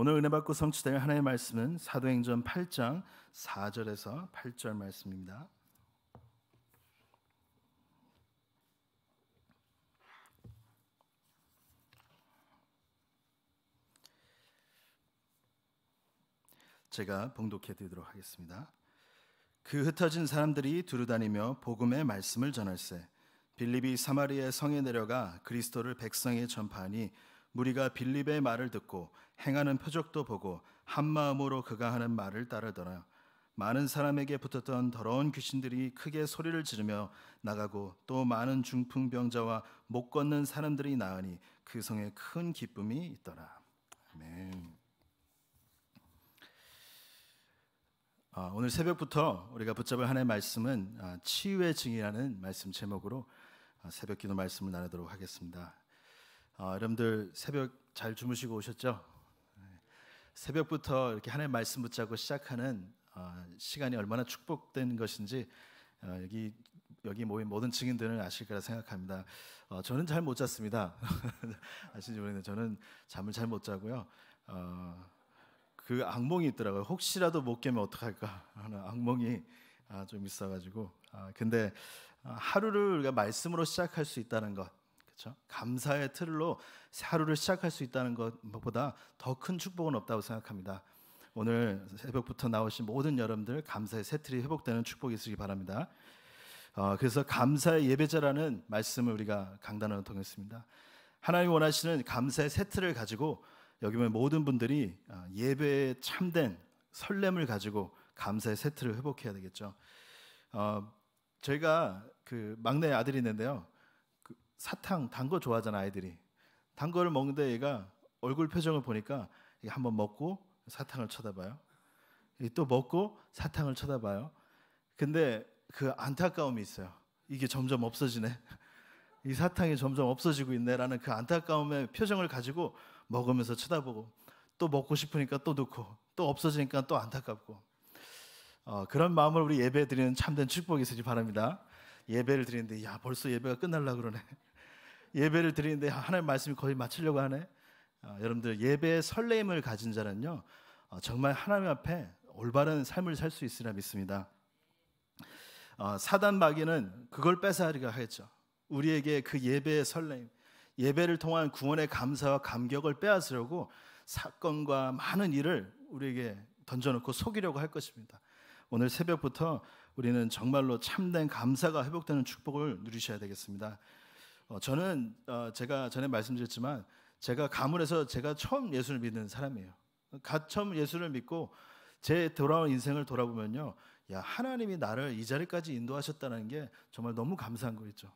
오늘 은혜 받고 성취될 하나님의 말씀은 사도행전 8장 4절에서 8절 말씀입니다. 제가 봉독해 드리도록 하겠습니다. 그 흩어진 사람들이 두루다니며 복음의 말씀을 전할세 빌립이 사마리아 성에 내려가 그리스도를 백성에 전파하니 무리가 빌립의 말을 듣고 행하는 표적도 보고 한 마음으로 그가 하는 말을 따르더라. 많은 사람에게 붙었던 더러운 귀신들이 크게 소리를 지르며 나가고 또 많은 중풍병자와 못 걷는 사람들이 나으니 그 성에 큰 기쁨이 있더라. 아멘. 아, 오늘 새벽부터 우리가 붙잡을 하나의 말씀은 아, 치유의 증이라는 말씀 제목으로 아, 새벽 기도 말씀을 나누도록 하겠습니다. 아, 여러분들 새벽 잘 주무시고 오셨죠? 새벽부터 이렇게 하나님의 말씀 붙잡고 시작하는 어, 시간이 얼마나 축복된 것인지 어, 여기 여기 모인 모든 증인들은 아실 거라 생각합니다. 어, 저는 잘 못 잤습니다. 아시는지 모르는데 저는 잠을 잘 못 자고요. 어, 그 악몽이 있더라고요. 혹시라도 못 깨면 어떡할까 하는 악몽이 아, 좀 있어가지고. 아, 근데 어, 하루를 우리가 말씀으로 시작할 수 있다는 것, 그렇죠? 감사의 틀로 하루를 시작할 수 있다는 것보다 더 큰 축복은 없다고 생각합니다. 오늘 새벽부터 나오신 모든 여러분들 감사의 새 틀이 회복되는 축복이 있으기 바랍니다. 어, 그래서 감사의 예배자라는 말씀을 우리가 강단으로 통했습니다. 하나님 원하시는 감사의 새 틀을 가지고 여기 보 모든 분들이 어, 예배에 참된 설렘을 가지고 감사의 새 틀을 회복해야 되겠죠. 어, 저가그 막내 아들이 있는데요. 사탕 단 거 좋아하잖아 아이들이. 단 거를 먹는데 얘가 얼굴 표정을 보니까 한번 먹고 사탕을 쳐다봐요. 또 먹고 사탕을 쳐다봐요. 근데 그 안타까움이 있어요. 이게 점점 없어지네. 이 사탕이 점점 없어지고 있네라는 그 안타까움의 표정을 가지고 먹으면서 쳐다보고 또 먹고 싶으니까 또넣고또 없어지니까 또 안타깝고 어, 그런 마음을 우리 예배 드리는 참된 축복이 있으시 바랍니다. 예배를 드리는데 야 벌써 예배가 끝날라 그러네. 예배를 드리는데 하나님 말씀이 거의 맞추려고 하네. 어, 여러분들 예배의 설레임을 가진 자는요 어, 정말 하나님 앞에 올바른 삶을 살 수 있으라 리 믿습니다. 어, 사단 마귀는 그걸 뺏어가려 하겠죠. 우리에게 그 예배의 설레임, 예배를 통한 구원의 감사와 감격을 빼앗으려고 사건과 많은 일을 우리에게 던져놓고 속이려고 할 것입니다. 오늘 새벽부터 우리는 정말로 참된 감사가 회복되는 축복을 누리셔야 되겠습니다. 어, 저는 어, 제가 전에 말씀드렸지만 제가 가문에서 제가 처음 예수를 믿는 사람이에요. 갓 처음 예수를 믿고 제 돌아온 인생을 돌아보면요. 야, 하나님이 나를 이 자리까지 인도하셨다는 게 정말 너무 감사한 거 있죠.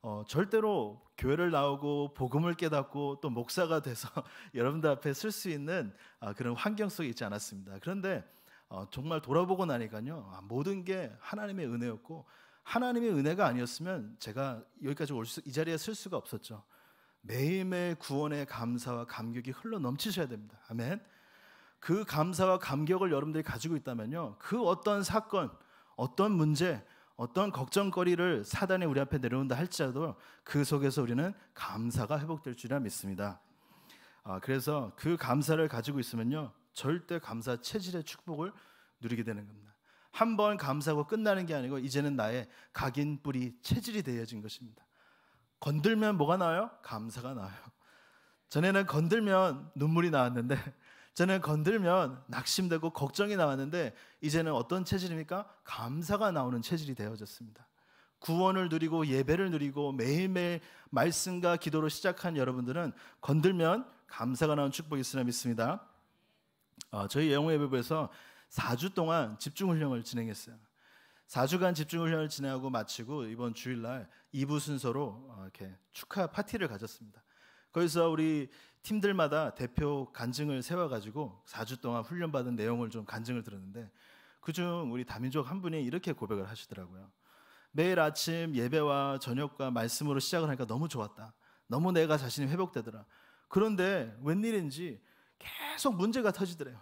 어, 절대로 교회를 나오고 복음을 깨닫고 또 목사가 돼서 여러분들 앞에 설 수 있는 아, 그런 환경 속에 있지 않았습니다. 그런데 어, 정말 돌아보고 나니까요. 아, 모든 게 하나님의 은혜였고 하나님의 은혜가 아니었으면 제가 여기까지 올 수, 이 자리에 설 수가 없었죠. 매일매일 구원의 감사와 감격이 흘러 넘치셔야 됩니다. 아멘. 그 감사와 감격을 여러분들이 가지고 있다면요. 그 어떤 사건, 어떤 문제, 어떤 걱정거리를 사단이 우리 앞에 내려온다 할지라도 그 속에서 우리는 감사가 회복될 줄이라 믿습니다. 아, 그래서 그 감사를 가지고 있으면요. 절대 감사 체질의 축복을 누리게 되는 겁니다. 한번 감사하고 끝나는 게 아니고 이제는 나의 각인 뿌리 체질이 되어진 것입니다. 건들면 뭐가 나요 감사가 나요 전에는 건들면 눈물이 나왔는데 저는 건들면 낙심되고 걱정이 나왔는데 이제는 어떤 체질입니까? 감사가 나오는 체질이 되어졌습니다. 구원을 누리고 예배를 누리고 매일매일 말씀과 기도로 시작한 여러분들은 건들면 감사가 나온 축복이 있으나 믿습니다. 어, 저희 영어 예배부에서 4주 동안 집중훈련을 진행했어요. 4주간 집중훈련을 진행하고 마치고 이번 주일날 2부 순서로 어, 이렇게 축하 파티를 가졌습니다. 거기서 우리 팀들마다 대표 간증을 세워가지고 4주 동안 훈련받은 내용을 좀 간증을 들었는데 그중 우리 다민족 한 분이 이렇게 고백을 하시더라고요. 매일 아침 예배와 저녁과 말씀으로 시작을 하니까 너무 좋았다. 너무 내가 자신이 회복되더라. 그런데 웬일인지 계속 문제가 터지더래요.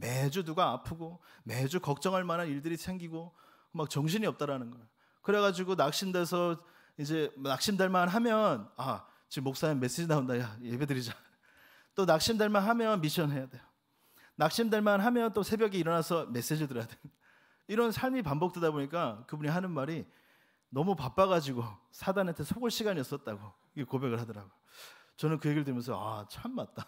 매주 누가 아프고 매주 걱정할 만한 일들이 생기고 막 정신이 없다라는 거예요. 그래가지고 낙심돼서 이제 낙심될만 하면 아 지금 목사님 메시지 나온다 야 예배드리자. 또 낙심될만 하면 미션 해야 돼요. 낙심될만 하면 또 새벽에 일어나서 메시지 들어야 돼. 이런 삶이 반복되다 보니까 그분이 하는 말이 너무 바빠가지고 사단한테 속을 시간이 없었다고 고백을 하더라고요. 저는 그 얘기를 들으면서 아 참 맞다.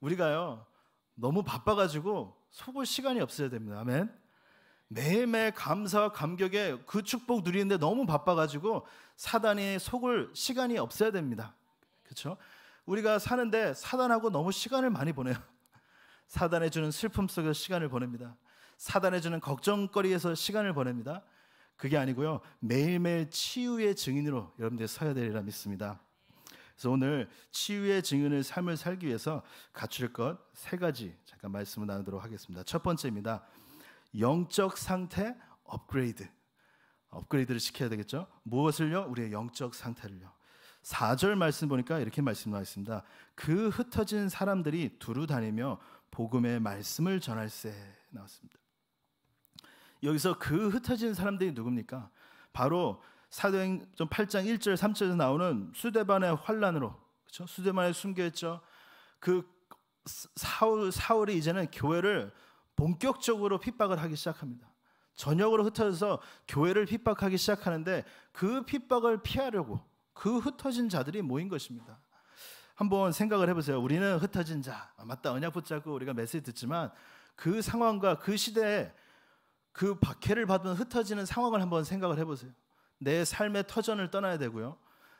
우리가요 너무 바빠가지고 속을 시간이 없어야 됩니다. 아멘. 매일매일 감사와 감격에 그 축복 누리는데 너무 바빠가지고 사단이 속을 시간이 없어야 됩니다. 그렇 우리가 사는데 사단하고 너무 시간을 많이 보내요. 사단에 주는 슬픔 속에서 시간을 보냅니다. 사단에 주는 걱정거리에서 시간을 보냅니다. 그게 아니고요. 매일매일 치유의 증인으로 여러분들 서야 되리라 믿습니다. 그래서 오늘 치유의 증인의 삶을 살기 위해서 갖출 것 세 가지 잠깐 말씀을 나누도록 하겠습니다. 첫 번째입니다. 영적 상태 업그레이드. 업그레이드를 시켜야 되겠죠? 무엇을요? 우리의 영적 상태를요. 4절 말씀 보니까 이렇게 말씀 나와 있습니다. 그 흩어진 사람들이 두루 다니며 복음의 말씀을 전할세 나왔습니다. 여기서 그 흩어진 사람들이 누굽니까? 바로 사도행전 8장 1절 3절에서 나오는 수대반의 환란으로 그렇죠? 수대반에 숨겨있죠. 그 사울 사울이 이제는 교회를 본격적으로 핍박을 하기 시작합니다. 전역으로 흩어져서 교회를 핍박하기 시작하는데 그 핍박을 피하려고 그 흩어진 자들이 모인 것입니다. 한번 생각을 해보세요. 우리는 흩어진 자, 아, 맞다 언약 붙잡고 우리가 메시지 듣지만 그 상황과 그 시대에 그 박해를 받은 흩어지는 상황을 한번 생각을 해보세요. 내 삶의 터전을 떠나야 되고요.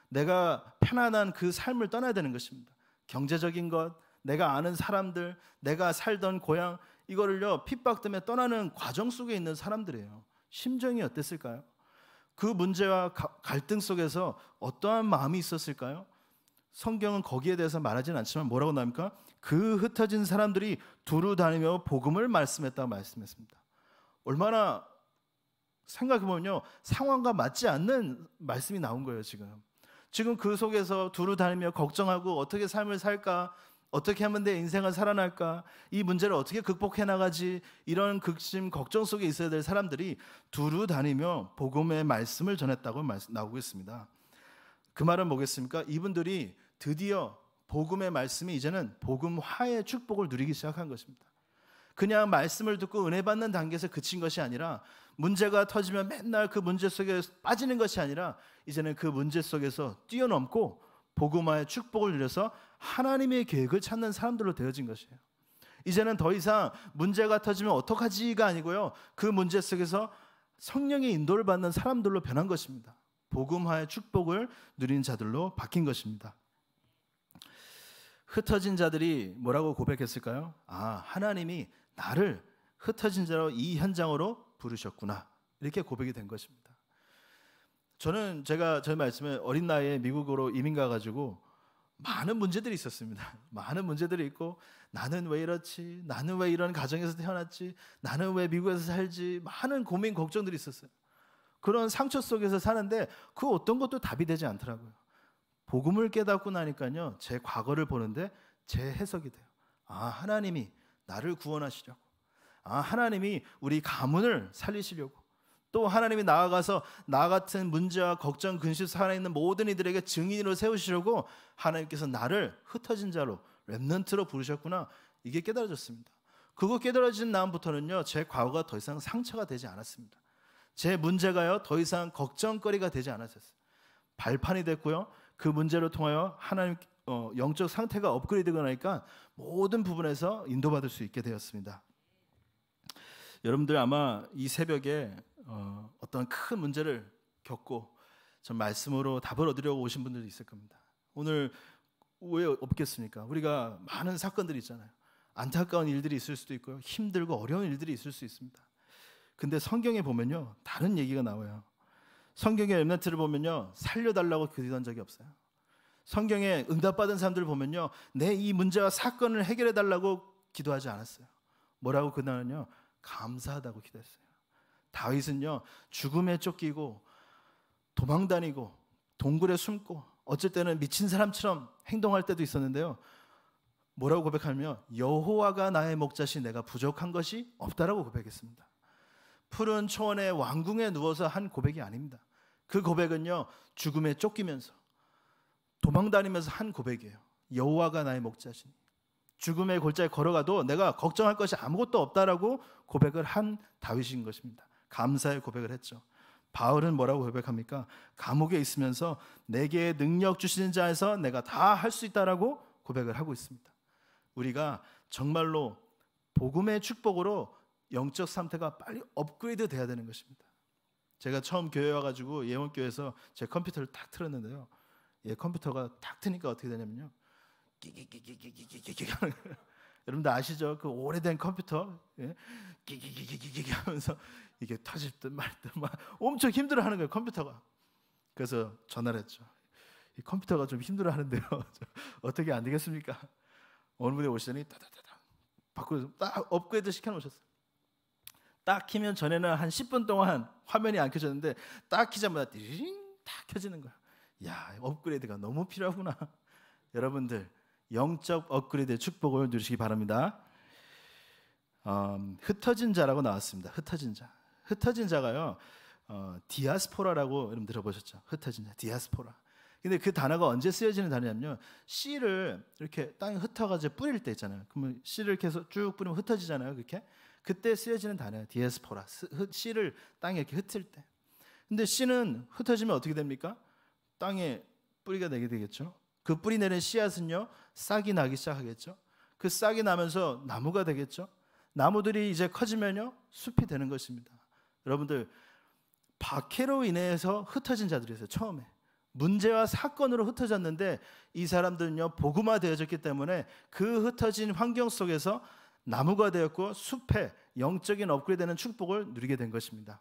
내가 편안한 그 삶을 떠나야 되는 것입니다. 경제적인 것, 내가 아는 사람들, 내가 살던 고향 이거를요. 핍박 때문에 떠나는 과정 속에 있는 사람들이에요. 심정이 어땠을까요? 그 문제와 가, 갈등 속에서 어떠한 마음이 있었을까요? 성경은 거기에 대해서 말하진 않지만 뭐라고 나옵니까? 그 흩어진 사람들이 두루 다니며 복음을 말씀했다 말씀했습니다. 얼마나 생각해보면요. 상황과 맞지 않는 말씀이 나온 거예요, 지금. 지금 그 속에서 두루 다니며 걱정하고 어떻게 삶을 살까? 어떻게 하면 내 인생을 살아날까? 이 문제를 어떻게 극복해 나가지? 이런 극심 걱정 속에 있어야 될 사람들이 두루 다니며 복음의 말씀을 전했다고 나오고 있습니다. 그 말은 뭐겠습니까? 이분들이 드디어 복음의 말씀이 이제는 복음화의 축복을 누리기 시작한 것입니다. 그냥 말씀을 듣고 은혜 받는 단계에서 그친 것이 아니라 문제가 터지면 맨날 그 문제 속에 빠지는 것이 아니라 이제는 그 문제 속에서 뛰어넘고 복음화의 축복을 누려서 하나님의 계획을 찾는 사람들로 되어진 것이에요. 이제는 더 이상 문제가 터지면 어떡하지가 아니고요. 그 문제 속에서 성령의 인도를 받는 사람들로 변한 것입니다. 복음화의 축복을 누린 자들로 바뀐 것입니다. 흩어진 자들이 뭐라고 고백했을까요? 아, 하나님이 나를 흩어진 자로 이 현장으로 부르셨구나. 이렇게 고백이 된 것입니다. 저는 제가 제 말씀에 어린 나이에 미국으로 이민 가가지고 많은 문제들이 있었습니다. 많은 문제들이 있고 나는 왜 이렇지? 나는 왜 이런 가정에서 태어났지? 나는 왜 미국에서 살지? 많은 고민 걱정들이 있었어요. 그런 상처 속에서 사는데 그 어떤 것도 답이 되지 않더라고요. 복음을 깨닫고 나니까요. 제 과거를 보는데 제 해석이 돼요. 아, 하나님이 나를 구원하시려고. 아, 하나님이 우리 가문을 살리시려고. 또 하나님이 나아가서 나 같은 문제와 걱정, 근심 살아있는 모든 이들에게 증인으로 세우시려고 하나님께서 나를 흩어진 자로 랩넌트로 부르셨구나. 이게 깨달아졌습니다. 그거 깨달아진 다음부터는요. 제 과거가 더 이상 상처가 되지 않았습니다. 제 문제가요. 더 이상 걱정거리가 되지 않았었어요. 발판이 됐고요. 그문제를 통하여 하나님 어, 영적 상태가 업그레이드가 나니까 모든 부분에서 인도받을 수 있게 되었습니다. 여러분들 아마 이 새벽에 어, 떤큰 문제를 겪고 전 말씀으로 답을 얻으려고 오신 분들도 있을 겁니다. 오늘 왜 없겠습니까? 우리가 많은 사건들이 있잖아요. 안타까운 일들이 있을 수도 있고요. 힘들고 어려운 일들이 있을 수 있습니다. 근데 성경에 보면요. 다른 얘기가 나와요. 성경의 엠넌트를 보면요. 살려달라고 기도한 적이 없어요. 성경에 응답받은 사람들 을 보면요. 내 이 문제와 사건을 해결해 달라고 기도하지 않았어요. 뭐라고 그날은요. 감사하다고 기도했어요. 다윗은요. 죽음에 쫓기고 도망 다니고 동굴에 숨고 어쩔 때는 미친 사람처럼 행동할 때도 있었는데요. 뭐라고 고백하며 여호와가 나의 목자시 내가 부족한 것이 없다라고 고백했습니다. 푸른 초원의 왕궁에 누워서 한 고백이 아닙니다. 그 고백은요. 죽음에 쫓기면서 도망다니면서 한 고백이에요. 여호와가 나의 목자시니 죽음의 골짜기 걸어가도 내가 걱정할 것이 아무것도 없다라고 고백을 한 다윗인 것입니다. 감사의 고백을 했죠. 바울은 뭐라고 고백합니까? 감옥에 있으면서 내게 능력 주시는 자에서 내가 다 할 수 있다라고 고백을 하고 있습니다. 우리가 정말로 복음의 축복으로 영적 상태가 빨리 업그레이드 돼야 되는 것입니다. 제가 처음 교회 와가지고 예원교회에서 제 컴퓨터를 탁 틀었는데요. 예, 컴퓨터가 탁 트니까 어떻게 되냐면요. 끼기기기기기기기 하는 거예요. 여러분들 아시죠? 그 오래된 컴퓨터 예? 기기기기기기 하면서 이게 터질듯 말 듯 막 엄청 힘들어하는 거예요 컴퓨터가. 그래서 전화를 했죠. 이 컴퓨터가 좀 힘들어하는데요. 어떻게 안 되겠습니까? 어느 분이 오시더니 따다다다 바꾸고 딱 업그레이드 시켜놓으셨어요. 딱 키면 전에는 한 10분 동안 화면이 안 켜졌는데 딱 키자마자 띠링 딱 켜지는 거야. 야, 업그레이드가 너무 필요하구나. 여러분들 영적 업그레이드의 축복을 누리시기 바랍니다. 음, 흩어진 자라고 나왔습니다. 흩어진 자. 흩어진 자가요. 어, 디아스포라라고 여러분 들어보셨죠? 흩어진 자, 디아스포라. 근데 그 단어가 언제 쓰여지는 단어냐면요. 씨를 이렇게 땅에 흩어가지고 뿌릴 때 있잖아요. 그러면 씨를 계속 쭉 뿌리면 흩어지잖아요. 그렇게. 그때 쓰여지는 단어예요. 디아스포라. 씨를 땅에 이렇게 흩을 때. 근데 씨는 흩어지면 어떻게 됩니까? 땅에 뿌리가 내게 되겠죠. 그 뿌리 내는 씨앗은요, 싹이 나기 시작하겠죠. 그 싹이 나면서 나무가 되겠죠. 나무들이 이제 커지면요, 숲이 되는 것입니다. 여러분들, 박해로 인해서 흩어진 자들이었어요, 처음에. 문제와 사건으로 흩어졌는데 이 사람들은요, 복음화 되어졌기 때문에 그 흩어진 환경 속에서 나무가 되었고 숲에 영적인 업그레이드 되는 축복을 누리게 된 것입니다.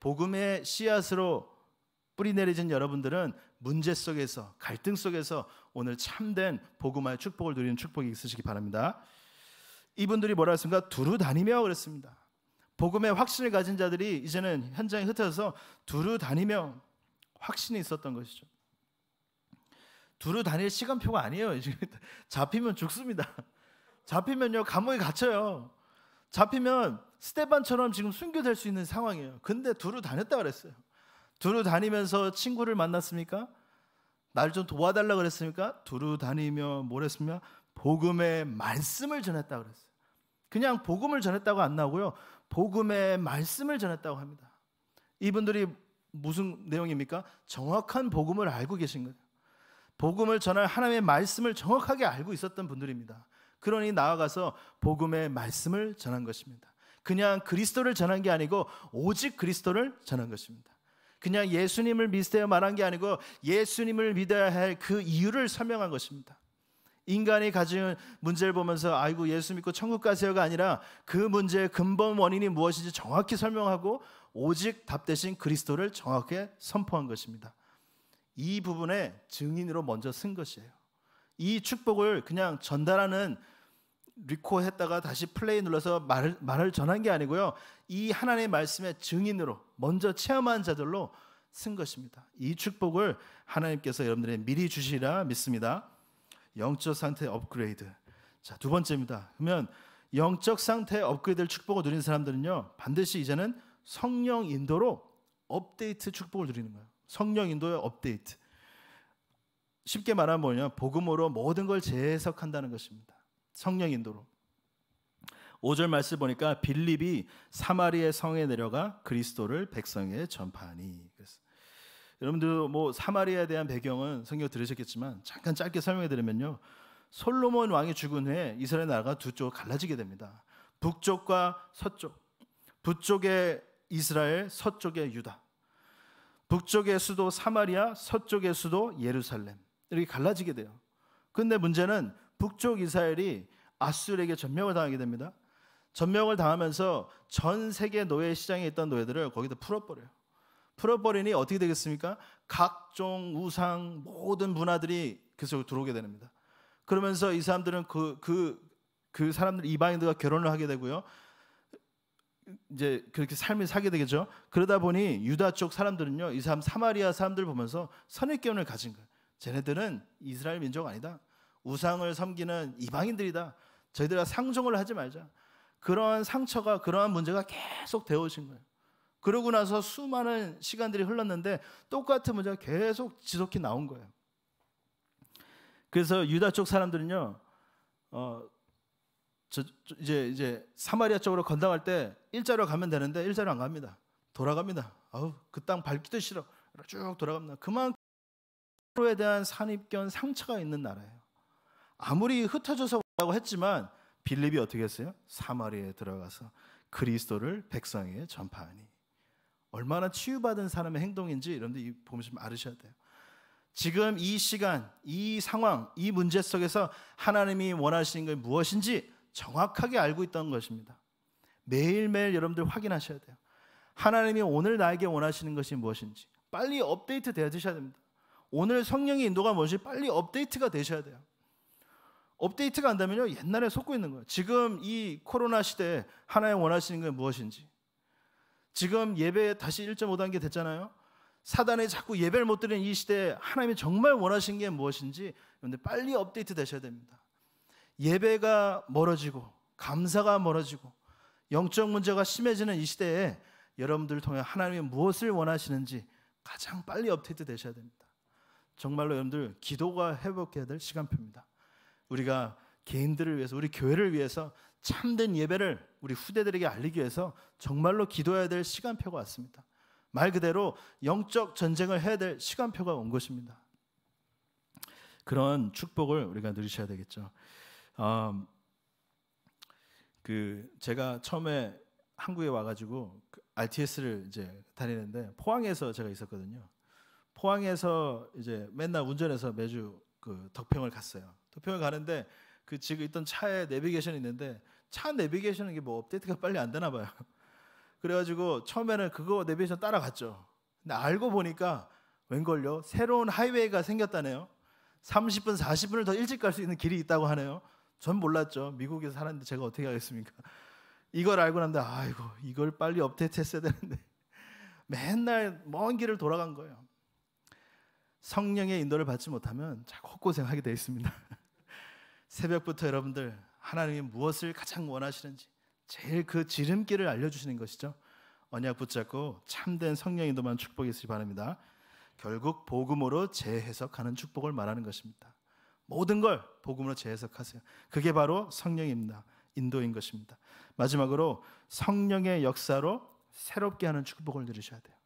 복음의 씨앗으로 뿌리 내려진 여러분들은 문제 속에서 갈등 속에서 오늘 참된 복음화의 축복을 누리는 축복이 있으시기 바랍니다. 이분들이 뭐라 했습니까? 두루 다니며 그랬습니다. 복음의 확신을 가진 자들이 이제는 현장에 흩어져서 두루 다니며 확신이 있었던 것이죠. 두루 다닐 시간표가 아니에요. 잡히면 죽습니다. 잡히면요 감옥에 갇혀요. 잡히면 스테반처럼 지금 순교될 수 있는 상황이에요. 근데 두루 다녔다 그랬어요. 두루 다니면서 친구를 만났습니까? 날좀 도와달라 그랬습니까? 두루 다니며 뭘 했으며 복음의 말씀을 전했다 그랬어요. 그냥 복음을 전했다고 안 나오고요. 복음의 말씀을 전했다고 합니다. 이분들이 무슨 내용입니까? 정확한 복음을 알고 계신 거예요. 복음을 전할 하나님의 말씀을 정확하게 알고 있었던 분들입니다. 그러니 나아가서 복음의 말씀을 전한 것입니다. 그냥 그리스도를 전한 게 아니고 오직 그리스도를 전한 것입니다. 그냥 예수님을 믿으세요 말한 게 아니고 예수님을 믿어야 할 그 이유를 설명한 것입니다. 인간이 가진 문제를 보면서 아이고 예수 믿고 천국 가세요가 아니라 그 문제의 근본 원인이 무엇인지 정확히 설명하고 오직 답 대신 그리스도를 정확히 선포한 것입니다. 이 부분에 증인으로 먼저 쓴 것이에요. 이 축복을 그냥 전달하는 리코 했다가 다시 플레이 눌러서 말을, 말을 전한 게 아니고요. 이 하나님의 말씀의 증인으로 먼저 체험한 자들로 쓴 것입니다. 이 축복을 하나님께서 여러분들에게 미리 주시라 믿습니다. 영적 상태 업그레이드. 자, 두 번째입니다. 그러면 영적 상태 업그레이드 축복을 누린 사람들은요. 반드시 이제는 성령 인도로 업데이트 축복을 누리는 거예요. 성령 인도의 업데이트. 쉽게 말하면 뭐냐? 복음으로 모든 걸 재해석한다는 것입니다. 성령 인도로. 5절 말씀 보니까 빌립이 사마리아 성에 내려가 그리스도를 백성에 전파하니. 그래서 여러분들 뭐 사마리아에 대한 배경은 성경 들으셨겠지만 잠깐 짧게 설명해 드리면요. 솔로몬 왕이 죽은 후에 이스라엘 나라가 두 쪽 갈라지게 됩니다. 북쪽과 서쪽. 북쪽의 이스라엘, 서쪽의 유다. 북쪽의 수도 사마리아, 서쪽의 수도 예루살렘. 이렇게 갈라지게 돼요. 근데 문제는 북쪽 이스라엘이 아수르에게 전명을 당하게 됩니다. 전명을 당하면서 전 세계 노예 시장에 있던 노예들을 거기다 풀어버려요. 풀어버리니 어떻게 되겠습니까? 각종 우상 모든 문화들이 계속 그 들어오게 됩니다. 그러면서 이 사람들은 그그그 그, 그 사람들 이방인들과 결혼을 하게 되고요. 이제 그렇게 삶을 사게 되겠죠. 그러다 보니 유다 쪽 사람들은요, 이 사람 사마리아 사람들 보면서 선입견을 가진 거예요. 쟤네들은 이스라엘 민족 아니다. 우상을 섬기는 이방인들이다. 저희들아 상종을 하지 말자. 그러한 상처가 그러한 문제가 계속 되어오신 거예요. 그러고 나서 수많은 시간들이 흘렀는데 똑같은 문제가 계속 지속히 나온 거예요. 그래서 유다 쪽 사람들은요, 어, 저, 저, 이제 이제 사마리아 쪽으로 건담할때 일자로 가면 되는데 일자로 안 갑니다. 돌아갑니다. 아우 그 땅 밟기도 싫어. 쭉 돌아갑니다. 그만큼 서로에 대한 산입견 상처가 있는 나라예요. 아무리 흩어져서 라고 했지만 빌립이 어떻게 했어요? 사마리에 들어가서 그리스도를 백성에 전파하니 얼마나 치유받은 사람의 행동인지 여러분들 보시면 아으셔야 돼요. 지금 이 시간, 이 상황, 이 문제 속에서 하나님이 원하시는 것이 무엇인지 정확하게 알고 있던 것입니다. 매일매일 여러분들 확인하셔야 돼요. 하나님이 오늘 나에게 원하시는 것이 무엇인지 빨리 업데이트 되셔야 어 됩니다. 오늘 성령의 인도가 무엇인지 빨리 업데이트가 되셔야 돼요. 업데이트가 안 되면요 옛날에 속고 있는 거예요. 지금 이 코로나 시대에 하나에 원하시는 게 무엇인지. 지금 예배 다시 1.5단계 됐잖아요. 사단이 자꾸 예배를 못 드리는 이 시대에 하나님이 정말 원하시는 게 무엇인지 근데 빨리 업데이트 되셔야 됩니다. 예배가 멀어지고 감사가 멀어지고 영적 문제가 심해지는 이 시대에 여러분들 통해 하나님이 무엇을 원하시는지 가장 빨리 업데이트 되셔야 됩니다. 정말로 여러분들 기도가 회복해야 될 시간표입니다. 우리가 개인들을 위해서 우리 교회를 위해서 참된 예배를 우리 후대들에게 알리기 위해서 정말로 기도해야 될 시간표가 왔습니다. 말 그대로 영적 전쟁을 해야 될 시간표가 온 것입니다. 그런 축복을 우리가 누리셔야 되겠죠. 어, 그 제가 처음에 한국에 와가지고 RTS를 그 이제 다니는데 포항에서 제가 있었거든요. 포항에서 이제 맨날 운전해서 매주 그 덕평을 갔어요. 도평에 가는데 그 지금 있던 차에 내비게이션이 있는데 차 내비게이션은 이게 뭐 업데이트가 빨리 안 되나 봐요. 그래가지고 처음에는 그거 내비게이션 따라갔죠. 근데 알고 보니까 웬걸요? 새로운 하이웨이가 생겼다네요. 30분, 40분을 더 일찍 갈 수 있는 길이 있다고 하네요. 전 몰랐죠. 미국에서 살는데 제가 어떻게 하겠습니까 이걸 알고 난다. 아이고, 이걸 빨리 업데이트 했어야 되는데. 맨날 먼 길을 돌아간 거예요. 성령의 인도를 받지 못하면 자꾸 헛고생하게 되어 있습니다. 새벽부터 여러분들 하나님이 무엇을 가장 원하시는지 제일 그 지름길을 알려주시는 것이죠. 언약 붙잡고 참된 성령인도만 축복했으기 바랍니다. 결국 복음으로 재해석하는 축복을 말하는 것입니다. 모든 걸 복음으로 재해석하세요. 그게 바로 성령입니다. 인도인 것입니다. 마지막으로 성령의 역사로 새롭게 하는 축복을 누리셔야 돼요.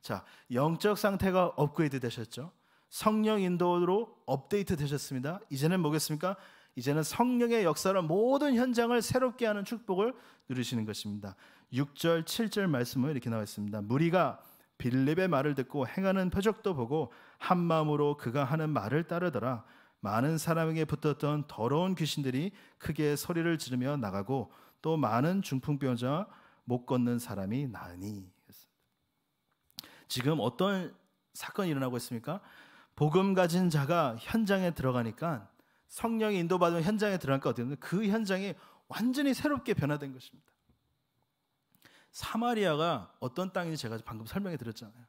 자, 영적 상태가 업그레이드 되셨죠? 성령 인도로 업데이트 되셨습니다. 이제는 뭐겠습니까? 이제는 성령의 역사를 모든 현장을 새롭게 하는 축복을 누리시는 것입니다. 6절, 7절 말씀은 이렇게 나와 있습니다. 무리가 빌립의 말을 듣고 행하는 표적도 보고 한 마음으로 그가 하는 말을 따르더라. 많은 사람에게 붙었던 더러운 귀신들이 크게 소리를 지르며 나가고 또 많은 중풍병자 못 걷는 사람이 나으니 지금 어떤 사건이 일어나고 있습니까? 복음 가진 자가 현장에 들어가니까 성령이 인도받은 현장에 들어가니까 어떻게 그 현장이 완전히 새롭게 변화된 것입니다. 사마리아가 어떤 땅인지 제가 방금 설명해 드렸잖아요.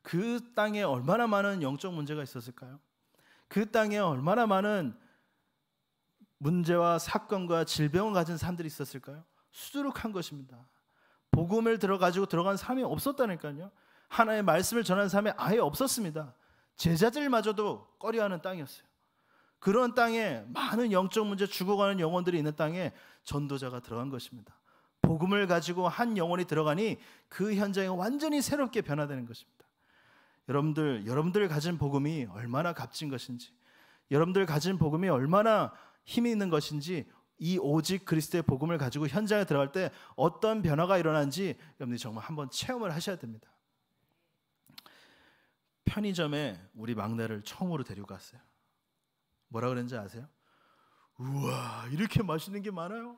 그 땅에 얼마나 많은 영적 문제가 있었을까요? 그 땅에 얼마나 많은 문제와 사건과 질병을 가진 사람들이 있었을까요? 수두룩한 것입니다. 복음을 들어가지고 들어간 사람이 없었다니까요. 하나의 말씀을 전한 사람이 아예 없었습니다. 제자들마저도 꺼려하는 땅이었어요. 그런 땅에 많은 영적 문제 죽어가는 영혼들이 있는 땅에 전도자가 들어간 것입니다. 복음을 가지고 한 영혼이 들어가니 그 현장이 완전히 새롭게 변화되는 것입니다. 여러분들, 여러분들 가진 복음이 얼마나 값진 것인지, 여러분들 가진 복음이 얼마나 힘이 있는 것인지, 이 오직 그리스도의 복음을 가지고 현장에 들어갈 때 어떤 변화가 일어난지 여러분들이 정말 한번 체험을 하셔야 됩니다. 편의점에 우리 막내를 처음으로 데리고 갔어요. 뭐라 그런지 아세요? 우와 이렇게 맛있는 게 많아요.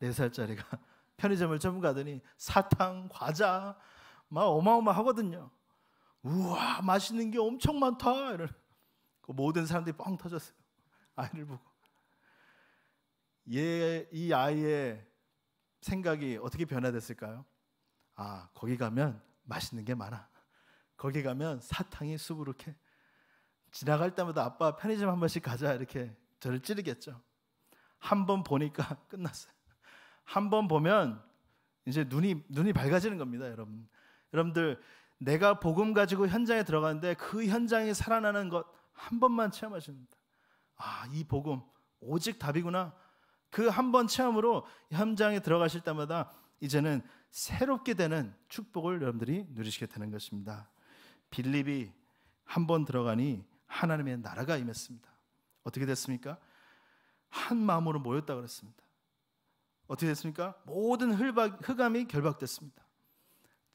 네 살짜리가 편의점을 처음 가더니 사탕, 과자 막 어마어마하거든요. 우와 맛있는 게 엄청 많다. 이런 그 모든 사람들이 뻥 터졌어요. 아이를 보고 얘 이 아이의 생각이 어떻게 변화됐을까요? 아 거기 가면 맛있는 게 많아. 거기 가면 사탕이 수북룩해. 지나갈 때마다 아빠 편의점 한 번씩 가자 이렇게 저를 찌르겠죠. 한 번 보니까 끝났어요. 한 번 보면 이제 눈이 눈이 밝아지는 겁니다, 여러분. 여러분들 내가 복음 가지고 현장에 들어가는데 그 현장이 살아나는 것 한 번만 체험하십니다. 아, 이 복음 오직 답이구나. 그 한 번 체험으로 현장에 들어가실 때마다 이제는 새롭게 되는 축복을 여러분들이 누리시게 되는 것입니다. 빌립이 한 번 들어가니 하나님의 나라가 임했습니다. 어떻게 됐습니까? 한 마음으로 모였다 그랬습니다. 어떻게 됐습니까? 모든 흙박, 흑암이 결박됐습니다.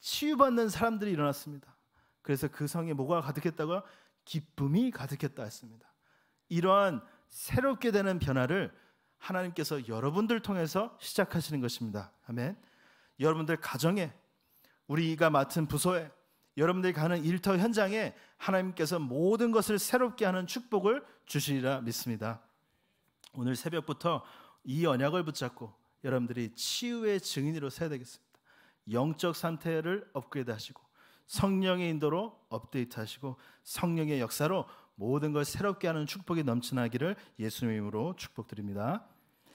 치유받는 사람들이 일어났습니다. 그래서 그 성에 뭐가 가득했다고 기쁨이 가득했다 했습니다. 이러한 새롭게 되는 변화를 하나님께서 여러분들 통해서 시작하시는 것입니다. 아멘. 여러분들 가정에 우리가 맡은 부서에 여러분들이 가는 일터 현장에 하나님께서 모든 것을 새롭게 하는 축복을 주시리라 믿습니다. 오늘 새벽부터 이 언약을 붙잡고 여러분들이 치유의 증인으로 서야 되겠습니다. 영적 상태를 업그레이드 하시고 성령의 인도로 업데이트 하시고 성령의 역사로 모든 걸 새롭게 하는 축복이 넘쳐나기를 예수님으로 축복드립니다.